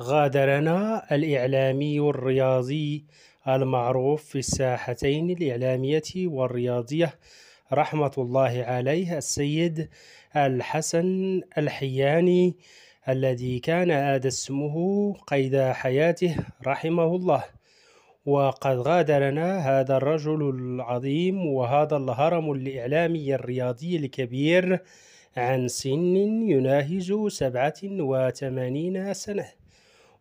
غادرنا الإعلامي الرياضي المعروف في الساحتين الإعلامية والرياضية رحمة الله عليه السيد الحسن الحياني الذي كان آد اسمه قيد حياته رحمه الله وقد غادرنا هذا الرجل العظيم وهذا الهرم الإعلامي الرياضي الكبير عن سن يناهز سبعة وثمانين سنة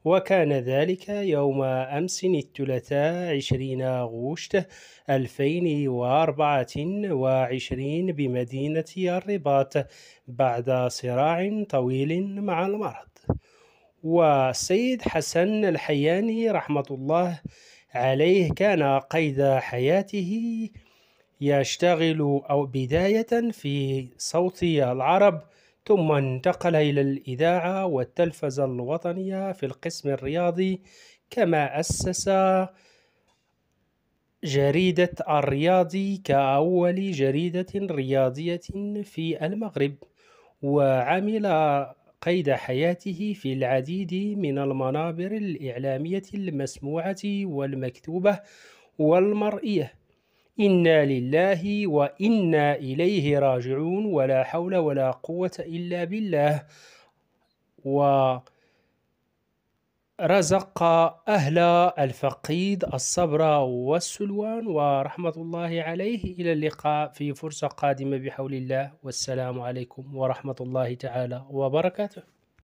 وكان ذلك يوم أمس الثلاثاء 20 غشت 2024 بمدينة الرباط بعد صراع طويل مع المرض والسيد حسن الحياني رحمة الله عليه كان قيد حياته يشتغل أو بداية في صوت العرب ثم انتقل إلى الإذاعة والتلفزة الوطنية في القسم الرياضي كما أسس جريدة الرياضي كأول جريدة رياضية في المغرب وعمل قيد حياته في العديد من المنابر الإعلامية المسموعة والمكتوبة والمرئية إنا لله وإنا إليه راجعون ولا حول ولا قوة إلا بالله ورزق أهل الفقيد الصبر والسلوان ورحمة الله عليه إلى اللقاء في فرصة قادمة بحول الله والسلام عليكم ورحمة الله تعالى وبركاته